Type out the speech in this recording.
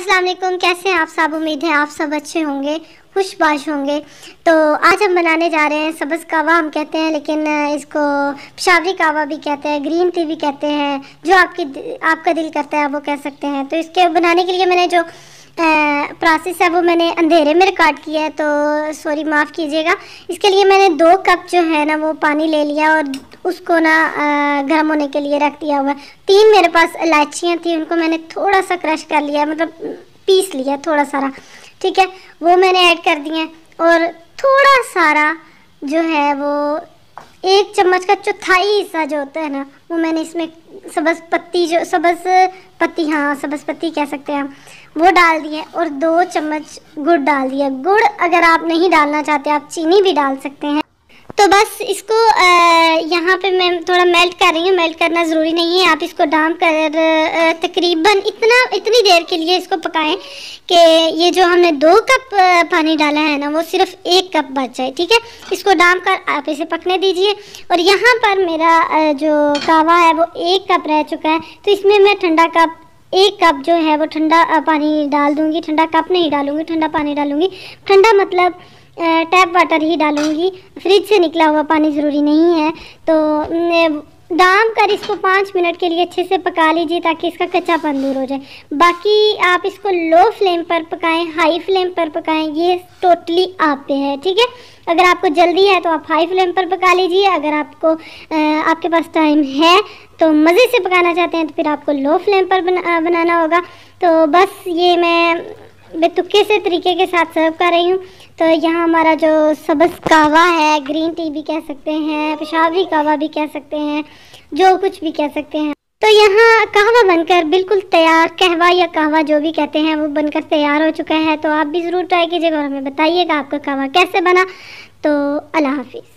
अस्सलाम वालेकुम कैसे हैं आप सब उम्मीद है आप सब अच्छे होंगे खुशबाश होंगे तो आज हम बनाने जा रहे हैं सब्ज़ कावा हम कहते हैं लेकिन इसको पिशावरी कावा भी कहते हैं ग्रीन टी भी कहते हैं जो आपकी आपका दिल करता है वो कह सकते हैं तो इसके बनाने के लिए मैंने जो प्रोसेस है वो मैंने अंधेरे में रिकॉर्ड किया है तो सॉरी माफ़ कीजिएगा इसके लिए मैंने दो कप जो है ना वो पानी ले लिया और उसको ना गर्म होने के लिए रख दिया हुआ तीन मेरे पास इलायचियाँ थी उनको मैंने थोड़ा सा क्रश कर लिया मतलब पीस लिया थोड़ा सारा ठीक है वो मैंने ऐड कर दिए और थोड़ा सारा जो है वो एक चम्मच का चौथाई हिस्सा जो होता है ना वो मैंने इसमें सबस पत्ती जो सबस पत्ती हाँ सबस पत्ती कह सकते हैं हम वो डाल दिए और दो चम्मच गुड़ डाल दिया गुड़ अगर आप नहीं डालना चाहते आप चीनी भी डाल सकते हैं तो बस इसको यहाँ पे मैं थोड़ा मेल्ट कर रही हूँ मेल्ट करना ज़रूरी नहीं है आप इसको डाम कर तकरीबन इतना इतनी देर के लिए इसको पकाएं कि ये जो हमने दो कप पानी डाला है ना वो सिर्फ एक कप बच जाए ठीक है इसको डाम कर आप इसे पकने दीजिए और यहाँ पर मेरा जो कावा है वो एक कप रह चुका है तो इसमें मैं ठंडा कप एक कप जो है वो ठंडा पानी डाल दूँगी ठंडा कप नहीं डालूँगी ठंडा पानी डालूँगी ठंडा मतलब टैप वाटर ही डालूँगी फ्रिज से निकला हुआ पानी ज़रूरी नहीं है तो दाम कर इसको पाँच मिनट के लिए अच्छे से पका लीजिए ताकि इसका कच्चापन दूर हो जाए बाकी आप इसको लो फ्लेम पर पकाएं हाई फ्लेम पर पकाएं ये टोटली आप पे है ठीक है अगर आपको जल्दी है तो आप हाई फ्लेम पर पका लीजिए अगर आपको आपके पास टाइम है तो मज़े से पकाना चाहते हैं तो फिर आपको लो फ्लेम पर बना, बनाना होगा तो बस ये मैं बेतुके से तरीके के साथ सर्व कर रही हूँ तो यहाँ हमारा जो सबस कावा है ग्रीन टी भी कह सकते हैं पेशावरी कावा भी कह सकते हैं जो कुछ भी कह सकते हैं तो यहाँ कहवा बनकर बिल्कुल तैयार कहवा या कहवा जो भी कहते हैं वो बनकर तैयार हो चुका है तो आप भी ज़रूर ट्राई कीजिएगा और हमें बताइएगा आपका कहवा कैसे बना तो अल्लाह हाफिज़